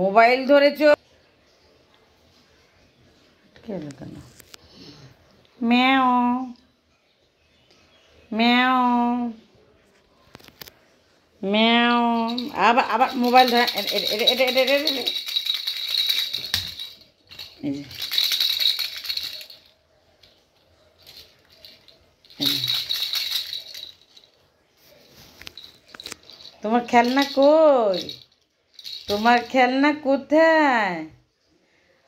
mobile ধরেছ কেন ম্যাও ম্যাও ম্যাও আবার আবার মোবাইল ধরা এটা এটা এটা তোমার খেলনা কই তোমার খেলনা কোথায়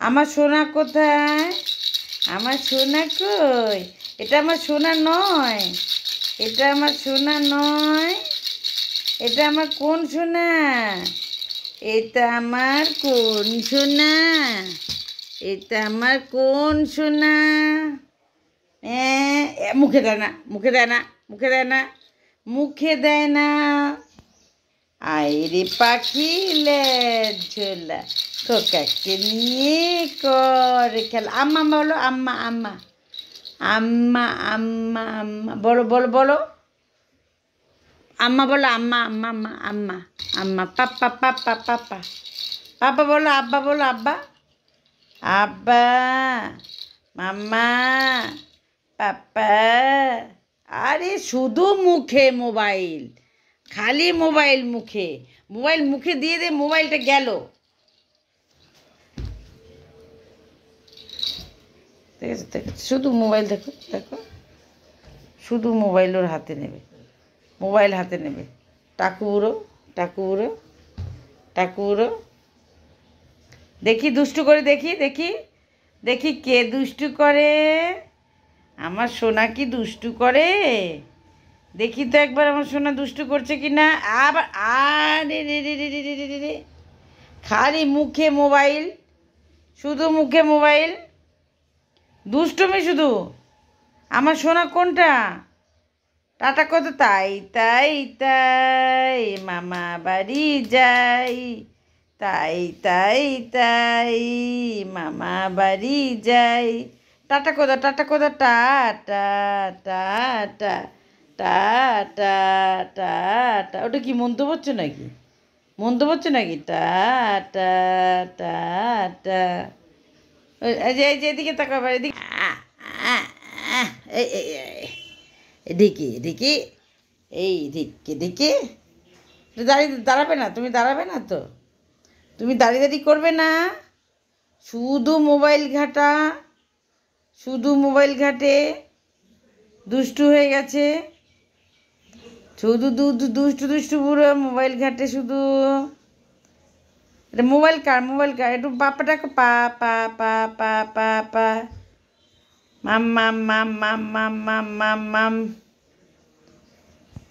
আমার সোনা কোথায় আমার সোনা কই এটা আমার সোনা নয় এটা আমার সোনা নয় এটা আমার কোন সোনা এটা আমার কোন সোনা এটা আমার কোন সোনা মুখে দেয় না মুখে দেয় না মুখে দেয় না মুখে দেয় না আইরি পাখি ঝোলা খোকাকে নিয়ে কর খেলা আম্মা বলো আম্মা আম্মা আম্মা আম্মা আম্মা বলো বলো বলো আম্মা বলো আম্মা আম্মা আম্মা আম্মা আম্মা পাপ্পা পাপ্পা পাপ্পা পাপা বলো আব্বা বলো আব্বা আব্বা মাম্মা পাপ্পা আরে শুধু মুখে মোবাইল খালি মোবাইল মুখে মোবাইল মুখে দিয়ে দে মোবাইলটা গেল ঠিক আছে দেখো শুধু মোবাইল দেখো দেখো শুধু মোবাইল ওর হাতে নেবে মোবাইল হাতে নেবে টাকু উড়ো টাকু উড়ো টাকু দেখি দুষ্টু করে দেখি দেখি দেখি কে দুষ্টু করে আমার সোনা কি দুষ্টু করে দেখি তো একবার আমার সোনা দুষ্টু করছে কি না আবার আরে রে রে রে রে রে রে খালি মুখে মোবাইল শুধু মুখে মোবাইল দুষ্টুমি শুধু আমার সোনা কোনটা টাটা কত তাই তাই তাই মামা বাড়ি যাই তাই তাই তাই মামা বাড়ি যাই টাটা কোদা টাটা কোদা টাটা টা টা টা টা টা টা টা ওটা কি মন্ত্র পড়ছো নাকি মন্ত্র পড়ছো নাকি টা টা টা টা এই যে এদিকে তাকাবার এদিকে ঢিকি ঢিকি এই ঢিকি ঢিকি দাঁড়িয়ে দাঁড়াবে না তুমি দাঁড়াবে না তো তুমি দাঁড়িয়ে দাঁড়িয়ে করবে না শুধু মোবাইল ঘাটা শুধু মোবাইল ঘাটে দুষ্টু হয়ে গেছে শুধু দুধ দুষ্টু দুষ্টু পুরো মোবাইল ঘাটে শুধু এটা মোবাইল কার মোবাইল কার একটু বাপাটা পা পা পা পা পা পা মাম মাম মাম মাম মাম মাম মাম মাম